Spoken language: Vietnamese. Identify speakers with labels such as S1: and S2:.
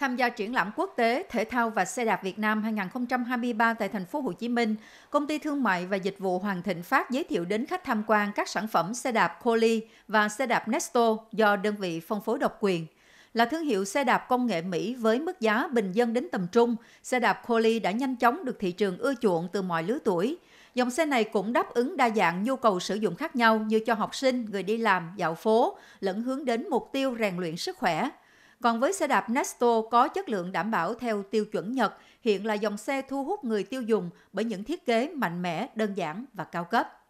S1: Tham gia triển lãm quốc tế Thể thao và xe đạp Việt Nam 2023 tại thành phố Hồ Chí Minh, công ty thương mại và dịch vụ Hoàng Thịnh Phát giới thiệu đến khách tham quan các sản phẩm xe đạp Colli và xe đạp Nesto do đơn vị phân phối độc quyền. Là thương hiệu xe đạp công nghệ Mỹ với mức giá bình dân đến tầm trung, xe đạp Colli đã nhanh chóng được thị trường ưa chuộng từ mọi lứa tuổi. Dòng xe này cũng đáp ứng đa dạng nhu cầu sử dụng khác nhau như cho học sinh, người đi làm, dạo phố, lẫn hướng đến mục tiêu rèn luyện sức khỏe – còn với xe đạp Nesto có chất lượng đảm bảo theo tiêu chuẩn Nhật, hiện là dòng xe thu hút người tiêu dùng bởi những thiết kế mạnh mẽ, đơn giản và cao cấp.